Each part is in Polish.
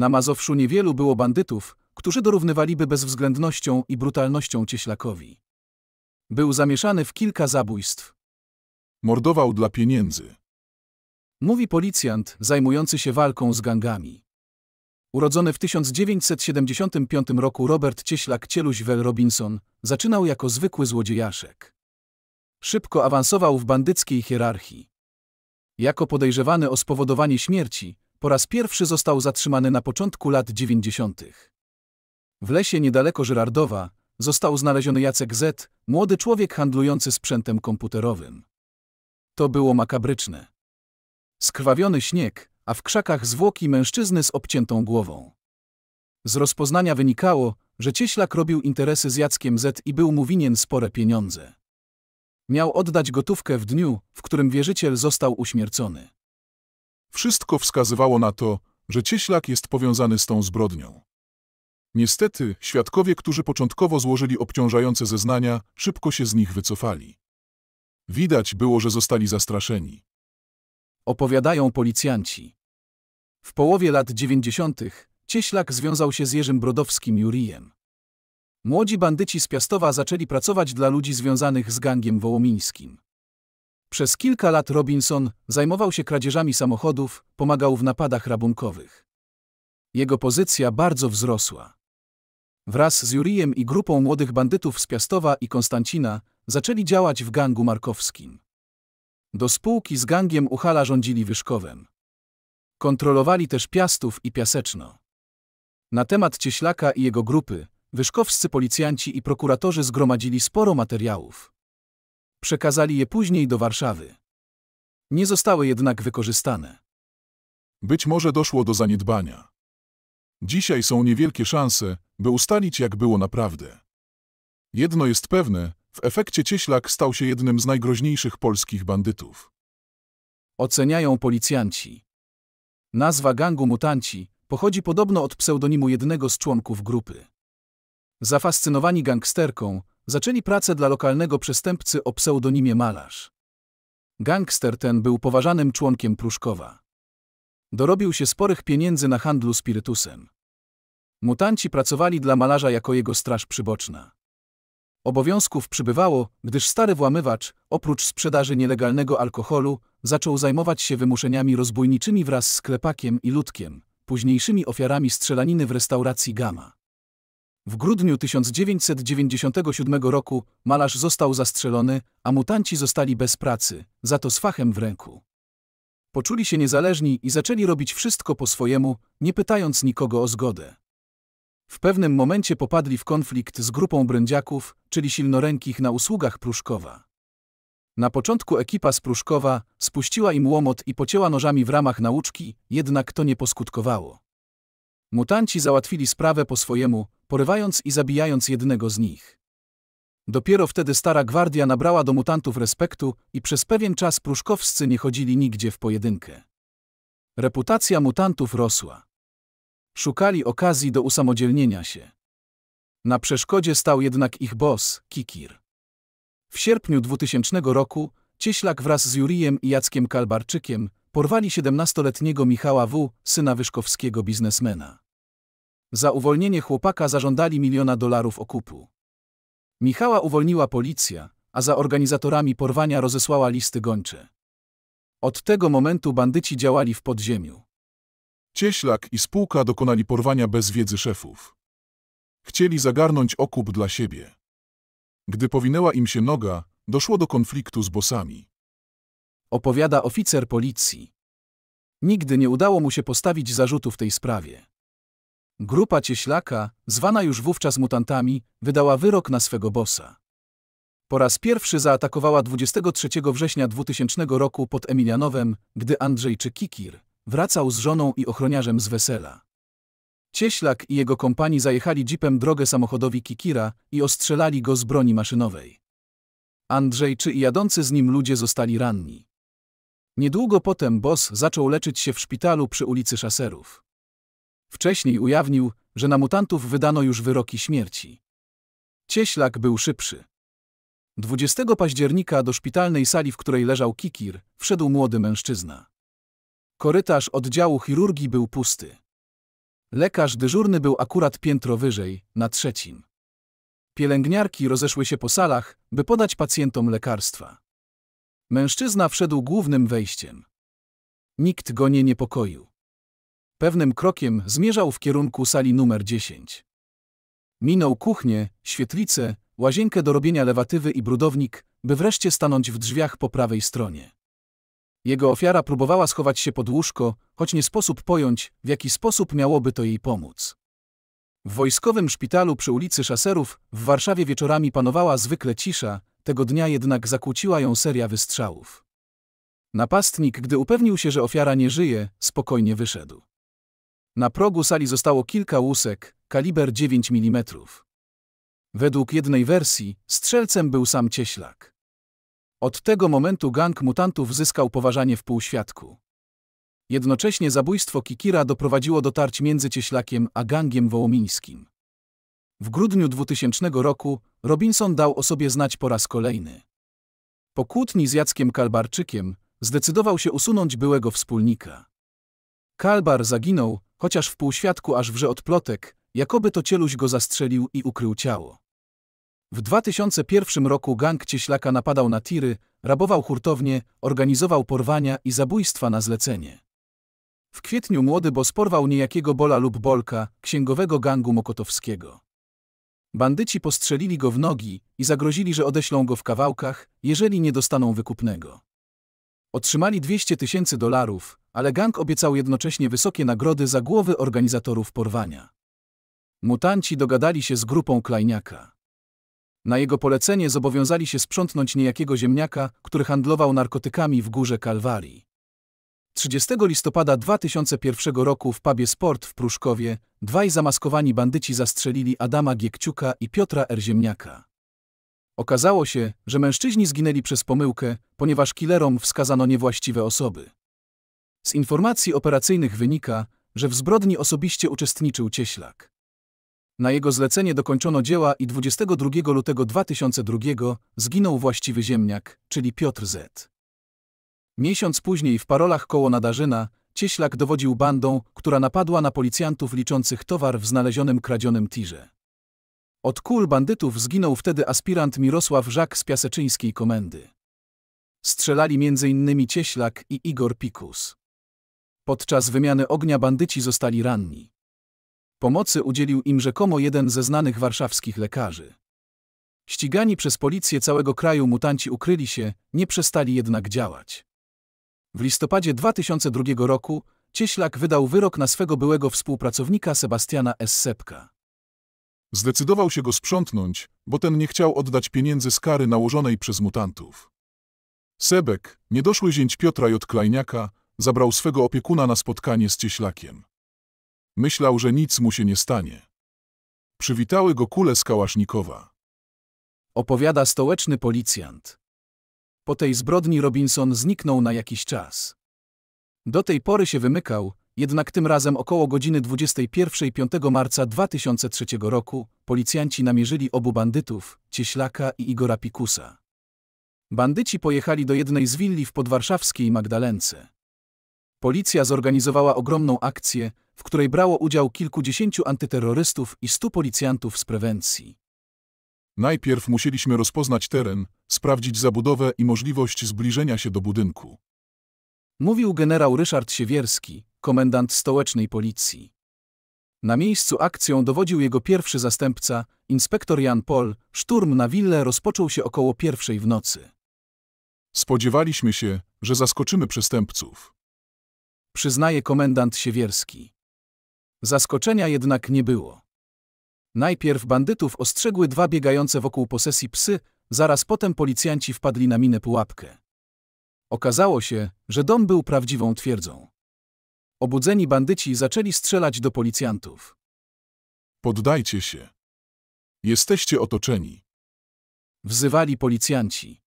Na Mazowszu niewielu było bandytów, którzy dorównywaliby bezwzględnością i brutalnością Cieślakowi. Był zamieszany w kilka zabójstw. Mordował dla pieniędzy. Mówi policjant zajmujący się walką z gangami. Urodzony w 1975 roku Robert Cieślak Cieluś-Wel Robinson zaczynał jako zwykły złodziejaszek. Szybko awansował w bandyckiej hierarchii. Jako podejrzewany o spowodowanie śmierci, po raz pierwszy został zatrzymany na początku lat 90. W lesie niedaleko Żyrardowa został znaleziony Jacek Z., młody człowiek handlujący sprzętem komputerowym. To było makabryczne. Skrwawiony śnieg, a w krzakach zwłoki mężczyzny z obciętą głową. Z rozpoznania wynikało, że cieślak robił interesy z Jackiem Z i był mu winien spore pieniądze. Miał oddać gotówkę w dniu, w którym wierzyciel został uśmiercony. Wszystko wskazywało na to, że cieślak jest powiązany z tą zbrodnią. Niestety, świadkowie, którzy początkowo złożyli obciążające zeznania, szybko się z nich wycofali. Widać było, że zostali zastraszeni. Opowiadają policjanci. W połowie lat 90. Cieślak związał się z Jerzym Brodowskim Jurijem. Młodzi bandyci z Piastowa zaczęli pracować dla ludzi związanych z gangiem wołomińskim. Przez kilka lat Robinson zajmował się kradzieżami samochodów, pomagał w napadach rabunkowych. Jego pozycja bardzo wzrosła. Wraz z Jurijem i grupą młodych bandytów z Piastowa i Konstancina zaczęli działać w gangu markowskim. Do spółki z gangiem Uchala rządzili Wyszkowem. Kontrolowali też Piastów i Piaseczno. Na temat Cieślaka i jego grupy wyszkowscy policjanci i prokuratorzy zgromadzili sporo materiałów. Przekazali je później do Warszawy. Nie zostały jednak wykorzystane. Być może doszło do zaniedbania. Dzisiaj są niewielkie szanse, by ustalić jak było naprawdę. Jedno jest pewne, w efekcie Cieślak stał się jednym z najgroźniejszych polskich bandytów. Oceniają policjanci. Nazwa gangu Mutanci pochodzi podobno od pseudonimu jednego z członków grupy. Zafascynowani gangsterką, zaczęli pracę dla lokalnego przestępcy o pseudonimie Malarz. Gangster ten był poważanym członkiem Pruszkowa. Dorobił się sporych pieniędzy na handlu spirytusem. Mutanci pracowali dla malarza jako jego straż przyboczna. Obowiązków przybywało, gdyż stary włamywacz, oprócz sprzedaży nielegalnego alkoholu, zaczął zajmować się wymuszeniami rozbójniczymi wraz z klepakiem i ludkiem, późniejszymi ofiarami strzelaniny w restauracji Gama. W grudniu 1997 roku malarz został zastrzelony, a mutanci zostali bez pracy, za to z fachem w ręku. Poczuli się niezależni i zaczęli robić wszystko po swojemu, nie pytając nikogo o zgodę. W pewnym momencie popadli w konflikt z grupą brędziaków, czyli silnorękich na usługach Pruszkowa. Na początku ekipa z Pruszkowa spuściła im łomot i pocięła nożami w ramach nauczki, jednak to nie poskutkowało. Mutanci załatwili sprawę po swojemu, porywając i zabijając jednego z nich. Dopiero wtedy stara gwardia nabrała do mutantów respektu i przez pewien czas pruszkowscy nie chodzili nigdzie w pojedynkę. Reputacja mutantów rosła. Szukali okazji do usamodzielnienia się. Na przeszkodzie stał jednak ich boss, Kikir. W sierpniu 2000 roku Cieślak wraz z Jurijem i Jackiem Kalbarczykiem porwali 17-letniego Michała W., syna wyszkowskiego biznesmena. Za uwolnienie chłopaka zażądali miliona dolarów okupu. Michała uwolniła policja, a za organizatorami porwania rozesłała listy gończe. Od tego momentu bandyci działali w podziemiu. Cieślak i spółka dokonali porwania bez wiedzy szefów. Chcieli zagarnąć okup dla siebie. Gdy powinęła im się noga, doszło do konfliktu z bosami. Opowiada oficer policji. Nigdy nie udało mu się postawić zarzutu w tej sprawie. Grupa Cieślaka, zwana już wówczas mutantami, wydała wyrok na swego bossa. Po raz pierwszy zaatakowała 23 września 2000 roku pod Emilianowem, gdy Andrzejczyk Kikir wracał z żoną i ochroniarzem z wesela. Cieślak i jego kompani zajechali jeepem drogę samochodowi Kikira i ostrzelali go z broni maszynowej. Andrzejczyk i jadący z nim ludzie zostali ranni. Niedługo potem Bos zaczął leczyć się w szpitalu przy ulicy Szaserów. Wcześniej ujawnił, że na mutantów wydano już wyroki śmierci. Cieślak był szybszy. 20 października do szpitalnej sali, w której leżał Kikir, wszedł młody mężczyzna. Korytarz oddziału chirurgii był pusty. Lekarz dyżurny był akurat piętro wyżej, na trzecim. Pielęgniarki rozeszły się po salach, by podać pacjentom lekarstwa. Mężczyzna wszedł głównym wejściem. Nikt go nie niepokoił. Pewnym krokiem zmierzał w kierunku sali numer 10. Minął kuchnię, świetlicę, łazienkę do robienia lewatywy i brudownik, by wreszcie stanąć w drzwiach po prawej stronie. Jego ofiara próbowała schować się pod łóżko, choć nie sposób pojąć, w jaki sposób miałoby to jej pomóc. W wojskowym szpitalu przy ulicy Szaserów w Warszawie wieczorami panowała zwykle cisza, tego dnia jednak zakłóciła ją seria wystrzałów. Napastnik, gdy upewnił się, że ofiara nie żyje, spokojnie wyszedł. Na progu sali zostało kilka łusek, kaliber 9 mm. Według jednej wersji, strzelcem był sam cieślak. Od tego momentu gang mutantów zyskał poważanie w półświadku. Jednocześnie zabójstwo Kikira doprowadziło do tarć między cieślakiem a gangiem wołomińskim. W grudniu 2000 roku Robinson dał o sobie znać po raz kolejny. Po kłótni z Jackiem Kalbarczykiem zdecydował się usunąć byłego wspólnika. Kalbar zaginął, chociaż w półświadku aż wrze od plotek, jakoby to cieluś go zastrzelił i ukrył ciało. W 2001 roku gang Cieślaka napadał na tiry, rabował hurtownie, organizował porwania i zabójstwa na zlecenie. W kwietniu młody bos porwał niejakiego Bola lub Bolka, księgowego gangu mokotowskiego. Bandyci postrzelili go w nogi i zagrozili, że odeślą go w kawałkach, jeżeli nie dostaną wykupnego. Otrzymali 200 tysięcy dolarów, ale gang obiecał jednocześnie wysokie nagrody za głowy organizatorów porwania. Mutanci dogadali się z grupą Klejniaka. Na jego polecenie zobowiązali się sprzątnąć niejakiego ziemniaka, który handlował narkotykami w górze Kalwarii. 30 listopada 2001 roku w pubie Sport w Pruszkowie dwaj zamaskowani bandyci zastrzelili Adama Giekciuka i Piotra R. Ziemniaka. Okazało się, że mężczyźni zginęli przez pomyłkę, ponieważ killerom wskazano niewłaściwe osoby. Z informacji operacyjnych wynika, że w zbrodni osobiście uczestniczył Cieślak. Na jego zlecenie dokończono dzieła i 22 lutego 2002 zginął właściwy ziemniak, czyli Piotr Z. Miesiąc później w parolach koło Nadarzyna Cieślak dowodził bandą, która napadła na policjantów liczących towar w znalezionym kradzionym tirze. Od kul bandytów zginął wtedy aspirant Mirosław Żak z Piaseczyńskiej Komendy. Strzelali m.in. Cieślak i Igor Pikus. Podczas wymiany ognia bandyci zostali ranni. Pomocy udzielił im rzekomo jeden ze znanych warszawskich lekarzy. Ścigani przez policję całego kraju mutanci ukryli się, nie przestali jednak działać. W listopadzie 2002 roku Cieślak wydał wyrok na swego byłego współpracownika Sebastiana S. Sebka. Zdecydował się go sprzątnąć, bo ten nie chciał oddać pieniędzy z kary nałożonej przez mutantów. Sebek, niedoszły zięć Piotra J. Klajniaka, zabrał swego opiekuna na spotkanie z cieślakiem. Myślał, że nic mu się nie stanie. Przywitały go kule z kałasznikowa. Opowiada stołeczny policjant. Po tej zbrodni Robinson zniknął na jakiś czas. Do tej pory się wymykał, jednak tym razem około godziny 21 5 marca 2003 roku policjanci namierzyli obu bandytów, Cieślaka i Igora Pikusa. Bandyci pojechali do jednej z willi w podwarszawskiej Magdalence. Policja zorganizowała ogromną akcję, w której brało udział kilkudziesięciu antyterrorystów i stu policjantów z prewencji. Najpierw musieliśmy rozpoznać teren, sprawdzić zabudowę i możliwość zbliżenia się do budynku. Mówił generał Ryszard Siewierski, komendant stołecznej policji. Na miejscu akcją dowodził jego pierwszy zastępca, inspektor Jan Pol. Szturm na willę rozpoczął się około pierwszej w nocy. Spodziewaliśmy się, że zaskoczymy przestępców przyznaje komendant Siewierski. Zaskoczenia jednak nie było. Najpierw bandytów ostrzegły dwa biegające wokół posesji psy, zaraz potem policjanci wpadli na minę pułapkę. Okazało się, że dom był prawdziwą twierdzą. Obudzeni bandyci zaczęli strzelać do policjantów. Poddajcie się. Jesteście otoczeni. Wzywali policjanci.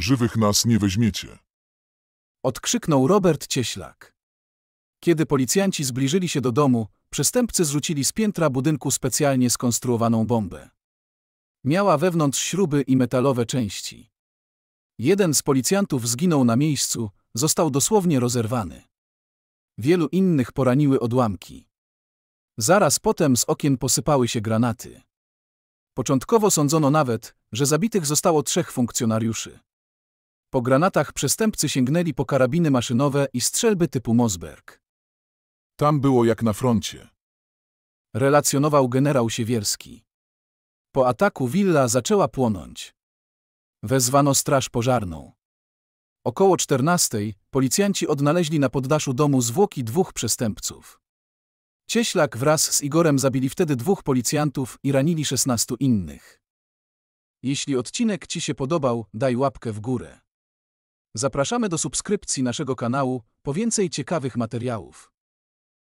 Żywych nas nie weźmiecie odkrzyknął Robert Cieślak. Kiedy policjanci zbliżyli się do domu, przestępcy zrzucili z piętra budynku specjalnie skonstruowaną bombę. Miała wewnątrz śruby i metalowe części. Jeden z policjantów zginął na miejscu, został dosłownie rozerwany. Wielu innych poraniły odłamki. Zaraz potem z okien posypały się granaty. Początkowo sądzono nawet, że zabitych zostało trzech funkcjonariuszy. Po granatach przestępcy sięgnęli po karabiny maszynowe i strzelby typu Mosberg. Tam było jak na froncie. Relacjonował generał Siewierski. Po ataku willa zaczęła płonąć. Wezwano straż pożarną. Około 14 policjanci odnaleźli na poddaszu domu zwłoki dwóch przestępców. Cieślak wraz z Igorem zabili wtedy dwóch policjantów i ranili 16 innych. Jeśli odcinek Ci się podobał, daj łapkę w górę. Zapraszamy do subskrypcji naszego kanału po więcej ciekawych materiałów.